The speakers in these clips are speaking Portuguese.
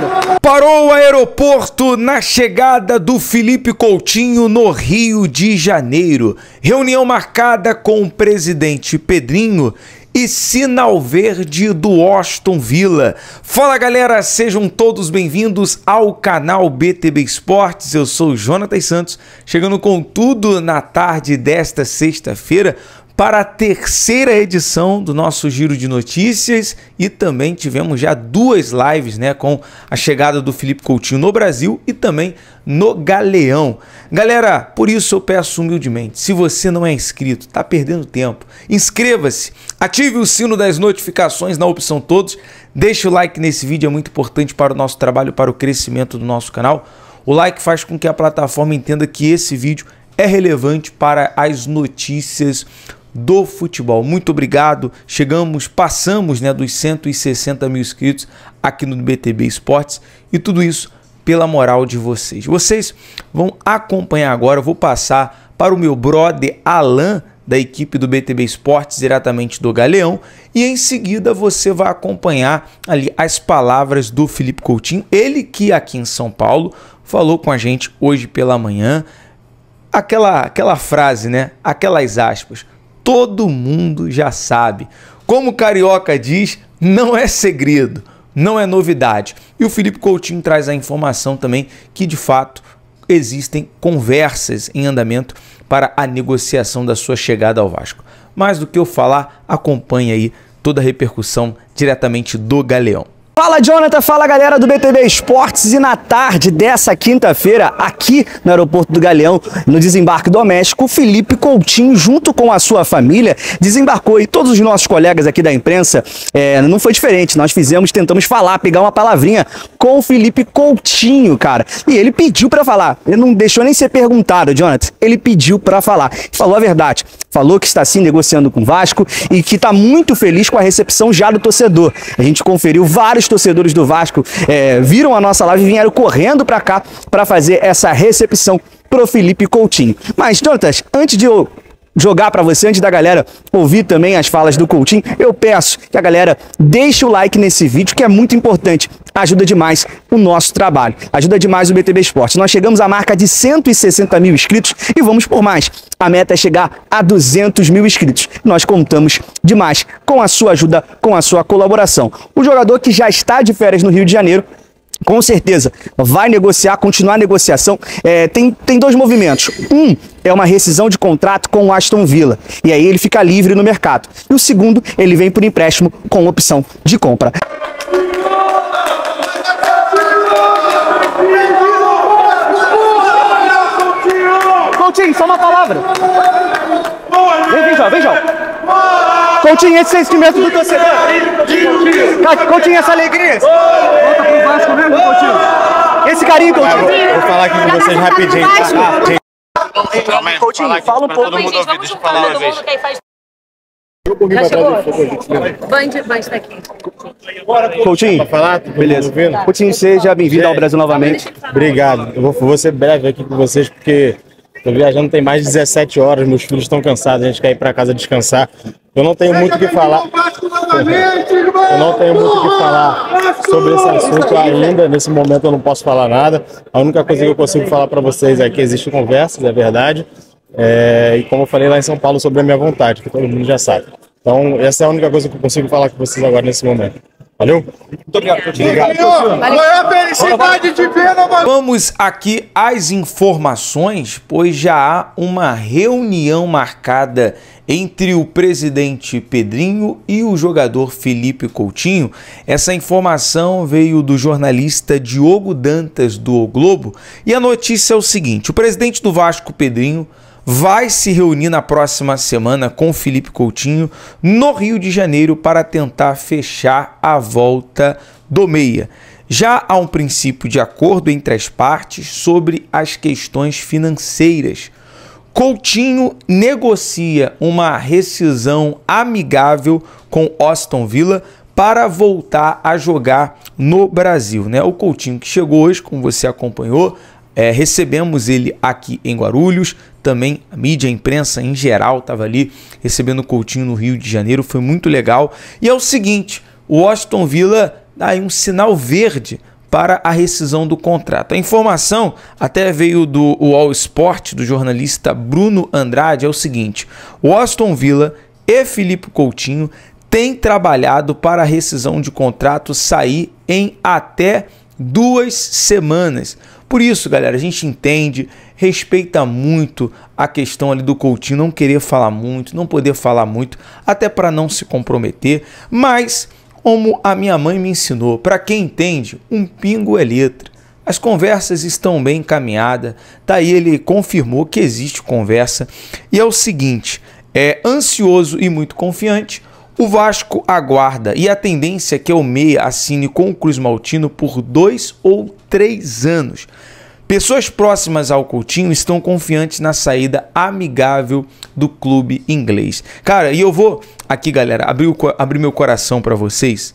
palavra. Parou o aeroporto na chegada do Felipe Coutinho no Rio de Janeiro. Reunião marcada com o presidente Pedrinho e Sinal Verde do Washington Villa. Fala galera, sejam todos bem-vindos ao canal BTB Esportes. Eu sou Jonathan Santos, chegando com tudo na tarde desta sexta-feira para a terceira edição do nosso giro de notícias e também tivemos já duas lives, né, com a chegada do Felipe Coutinho no Brasil e também no Galeão. Galera, por isso eu peço humildemente, se você não é inscrito, está perdendo tempo. Inscreva-se, ative o sino das notificações na opção todos, deixe o like nesse vídeo, é muito importante para o nosso trabalho, para o crescimento do nosso canal. O like faz com que a plataforma entenda que esse vídeo é relevante para as notícias do futebol. Muito obrigado. Chegamos, passamos né, dos 160 mil inscritos aqui no BTB Esportes e tudo isso pela moral de vocês. Vocês vão acompanhar agora, eu vou passar para o meu brother Alan da equipe do BTB Esportes, diretamente do Galeão, e em seguida você vai acompanhar ali as palavras do Felipe Coutinho, ele que aqui em São Paulo falou com a gente hoje pela manhã. Aquela aquela frase, né? Aquelas aspas todo mundo já sabe. Como o Carioca diz, não é segredo, não é novidade. E o Felipe Coutinho traz a informação também que de fato existem conversas em andamento para a negociação da sua chegada ao Vasco. Mais do que eu falar, acompanhe aí toda a repercussão diretamente do Galeão. Fala Jonathan, fala galera do BTB Esportes e na tarde dessa quinta-feira, aqui no aeroporto do Galeão, no desembarque doméstico, Felipe Coutinho, junto com a sua família, desembarcou e todos os nossos colegas aqui da imprensa, é, não foi diferente, nós fizemos, tentamos falar, pegar uma palavrinha com o Felipe Coutinho, cara, e ele pediu para falar, ele não deixou nem ser perguntado, Jonathan, ele pediu para falar, falou a verdade, falou que está assim negociando com o Vasco e que está muito feliz com a recepção já do torcedor, a gente conferiu vários vários torcedores do Vasco é, viram a nossa live e vieram correndo para cá para fazer essa recepção pro Felipe Coutinho. Mas, Jonatas, antes de eu jogar para você, antes da galera ouvir também as falas do Coutinho, eu peço que a galera deixe o like nesse vídeo, que é muito importante. Ajuda demais o nosso trabalho, ajuda demais o BTB Esporte. Nós chegamos à marca de 160 mil inscritos e vamos por mais. A meta é chegar a 200 mil inscritos. Nós contamos demais com a sua ajuda, com a sua colaboração. O jogador que já está de férias no Rio de Janeiro com certeza vai negociar, continuar a negociação. É, tem, tem dois movimentos. Um é uma rescisão de contrato com o Aston Villa. E aí ele fica livre no mercado. E o segundo, ele vem por empréstimo com opção de compra. Coutinho, só uma palavra. Vem, vem, João, vem, João. Coutinho, esse sentimento do torcedor. Coutinho, essa alegria. Volta, Coutinho? Esse carinho, Coutinho. Vou, vou falar aqui com vocês tá rapidinho. Tá? Coutinho, fala um pouco. Todo mundo ouvir, deixa eu falar uma vez. Já chegou? Band, Band tá aqui. Coutinho, falar, beleza. Coutinho, seja bem-vindo ao Brasil novamente. Obrigado. Eu vou ser breve aqui com vocês, porque Tô viajando tem mais de 17 horas, meus filhos estão cansados, a gente quer ir para casa descansar. Eu não tenho muito o que falar. Eu não tenho muito o que falar sobre esse assunto ainda. Nesse momento eu não posso falar nada. A única coisa que eu consigo falar para vocês é que existe conversa, é verdade. É, e como eu falei lá em São Paulo sobre a minha vontade, que todo mundo já sabe. Então, essa é a única coisa que eu consigo falar com vocês agora nesse momento. Valeu? Muito obrigado. Obrigado. Valeu. Foi a felicidade de ver né, novamente. Vamos aqui as informações, pois já há uma reunião marcada entre o presidente Pedrinho e o jogador Felipe Coutinho. Essa informação veio do jornalista Diogo Dantas do o Globo e a notícia é o seguinte: o presidente do Vasco, Pedrinho, vai se reunir na próxima semana com Felipe Coutinho no Rio de Janeiro para tentar fechar a volta do meia. Já há um princípio de acordo entre as partes sobre as questões financeiras. Coutinho negocia uma rescisão amigável com Austin Villa para voltar a jogar no Brasil. Né? O Coutinho que chegou hoje, como você acompanhou, é, recebemos ele aqui em Guarulhos, também a mídia, a imprensa em geral estava ali recebendo o Coutinho no Rio de Janeiro, foi muito legal. E é o seguinte, o Austin Villa aí um sinal verde para a rescisão do contrato. A informação até veio do All Sport, do jornalista Bruno Andrade, é o seguinte: o Aston Villa e Felipe Coutinho têm trabalhado para a rescisão de contrato sair em até duas semanas. Por isso, galera, a gente entende, respeita muito a questão ali do Coutinho não querer falar muito, não poder falar muito, até para não se comprometer, mas como a minha mãe me ensinou, para quem entende, um pingo é letra. As conversas estão bem encaminhadas. Daí tá ele confirmou que existe conversa. E é o seguinte: é ansioso e muito confiante. O Vasco aguarda e a tendência é que o Meia assine com o Cruz Maltino por dois ou três anos. Pessoas próximas ao Coutinho estão confiantes na saída amigável do clube inglês. Cara, e eu vou aqui, galera, abrir, o, abrir meu coração para vocês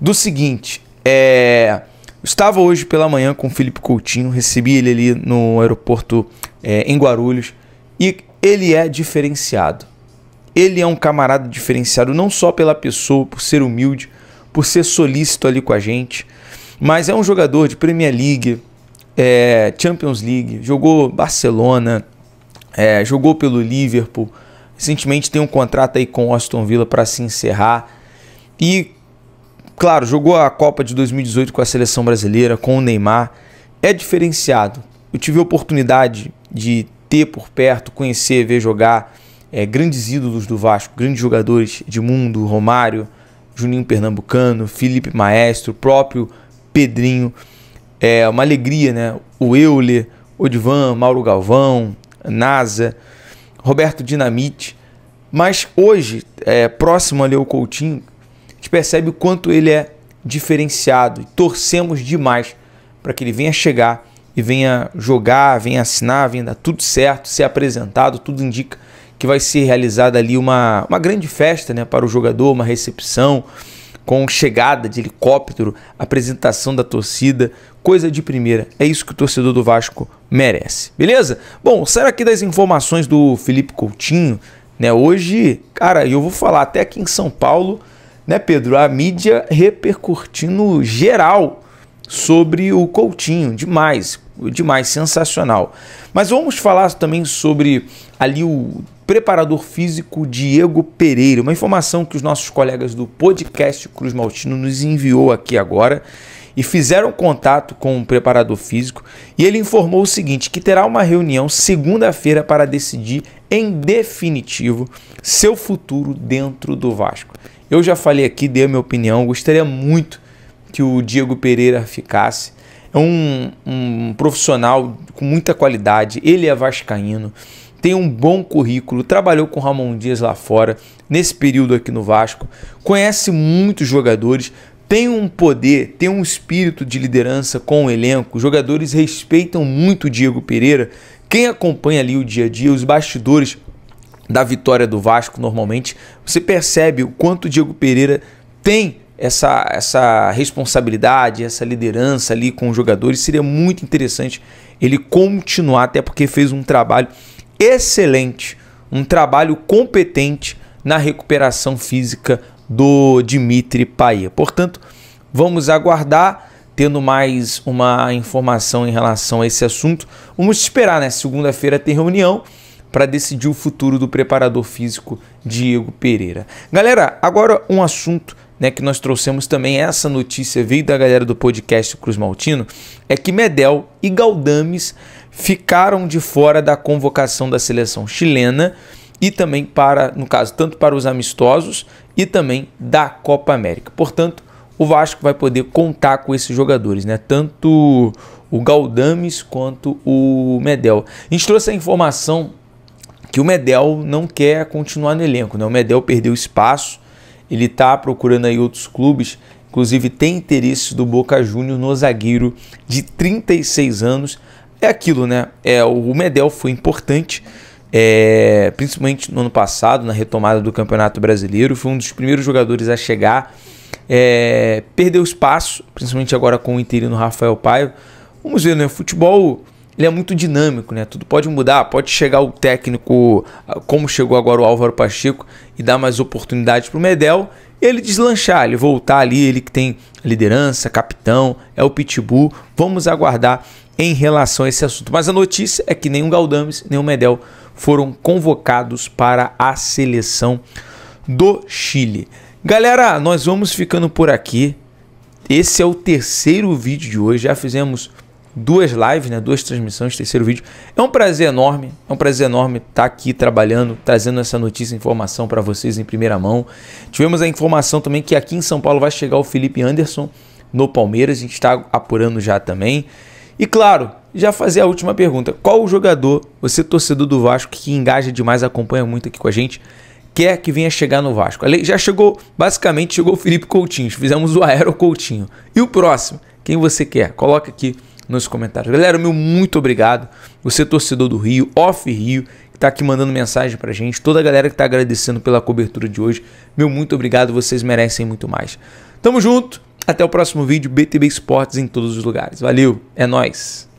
do seguinte, é... Estava hoje pela manhã com o Felipe Coutinho, recebi ele ali no aeroporto é, em Guarulhos e ele é diferenciado. Ele é um camarada diferenciado não só pela pessoa, por ser humilde, por ser solícito ali com a gente, mas é um jogador de Premier League, é, Champions League, jogou Barcelona, é, jogou pelo Liverpool. Recentemente tem um contrato aí com o Aston Villa para se encerrar. E, claro, jogou a Copa de 2018 com a seleção brasileira, com o Neymar. É diferenciado. Eu tive a oportunidade de ter por perto, conhecer, ver jogar é, grandes ídolos do Vasco, grandes jogadores de mundo, Romário, Juninho Pernambucano, Felipe Maestro, próprio Pedrinho. É uma alegria, né? O Euler, Odivan, Mauro Galvão, NASA, Roberto Dinamite. Mas hoje, é, próximo ali ao Coutinho, a gente percebe o quanto ele é diferenciado. E torcemos demais para que ele venha chegar e venha jogar, venha assinar, venha dar tudo certo, ser apresentado, tudo indica que vai ser realizada ali uma, uma grande festa né, para o jogador, uma recepção, com chegada de helicóptero, apresentação da torcida, coisa de primeira. É isso que o torcedor do Vasco merece, beleza? Bom, saiu aqui das informações do Felipe Coutinho, né? Hoje, cara, eu vou falar até aqui em São Paulo, né, Pedro? A mídia repercutindo geral sobre o Coutinho, demais, demais, sensacional. Mas vamos falar também sobre ali o preparador físico Diego Pereira. Uma informação que os nossos colegas do podcast Cruz Maltino nos enviou aqui agora e fizeram contato com o preparador físico e ele informou o seguinte, que terá uma reunião segunda-feira para decidir em definitivo seu futuro dentro do Vasco. Eu já falei aqui, dei a minha opinião, gostaria muito que o Diego Pereira ficasse. É um, um profissional com muita qualidade, ele é vascaíno, tem um bom currículo, trabalhou com Ramon Dias lá fora, nesse período aqui no Vasco, conhece muitos jogadores, tem um poder, tem um espírito de liderança com o elenco. Os jogadores respeitam muito o Diego Pereira. Quem acompanha ali o dia a dia, os bastidores da vitória do Vasco normalmente, você percebe o quanto o Diego Pereira tem essa, essa responsabilidade, essa liderança ali com os jogadores. Seria muito interessante ele continuar, até porque fez um trabalho excelente, um trabalho competente na recuperação física do Dimitri Paia. Portanto, vamos aguardar tendo mais uma informação em relação a esse assunto. Vamos esperar, né? Segunda-feira tem reunião para decidir o futuro do preparador físico Diego Pereira. Galera, agora um assunto né, que nós trouxemos também, essa notícia veio da galera do podcast Cruz Maltino, é que Medel e Galdames ficaram de fora da convocação da seleção chilena e também para, no caso, tanto para os amistosos e também da Copa América. Portanto, o Vasco vai poder contar com esses jogadores, né? Tanto o Galdames quanto o Medel. A gente trouxe a informação que o Medel não quer continuar no elenco, né? O Medel perdeu espaço, ele está procurando aí outros clubes, inclusive tem interesse do Boca Júnior no zagueiro de 36 anos, é aquilo, né? É, o Medel foi importante, é, principalmente no ano passado, na retomada do Campeonato Brasileiro. Foi um dos primeiros jogadores a chegar. É, perdeu espaço, principalmente agora com o interino Rafael Paio. Vamos ver, né? O futebol ele é muito dinâmico, né? Tudo pode mudar, pode chegar o técnico, ah, como chegou agora o Álvaro Pacheco, e dar mais oportunidades para o Medel ele deslanchar, ele voltar ali, ele que tem liderança, capitão, é o pitbull. Vamos aguardar em relação a esse assunto. Mas a notícia é que nenhum Galdames, nenhum Medel foram convocados para a seleção do Chile. Galera, nós vamos ficando por aqui. Esse é o terceiro vídeo de hoje. Já fizemos duas lives, né? duas transmissões, terceiro vídeo. É um prazer enorme, é um prazer enorme estar tá aqui trabalhando, trazendo essa notícia e informação para vocês em primeira mão. Tivemos a informação também que aqui em São Paulo vai chegar o Felipe Anderson no Palmeiras, a gente está apurando já também. E claro, já fazer a última pergunta: qual o jogador, você torcedor do Vasco, que engaja demais, acompanha muito aqui com a gente? Quer que venha chegar no Vasco. Já chegou, basicamente chegou o Felipe Coutinho. Fizemos o Aero Coutinho. E o próximo? Quem você quer? Coloca aqui nos comentários. Galera, meu muito obrigado. Você torcedor do Rio, Off Rio, que tá aqui mandando mensagem pra gente. Toda a galera que tá agradecendo pela cobertura de hoje. Meu muito obrigado, vocês merecem muito mais. Tamo junto. Até o próximo vídeo, BTB Esportes em todos os lugares. Valeu, é nós.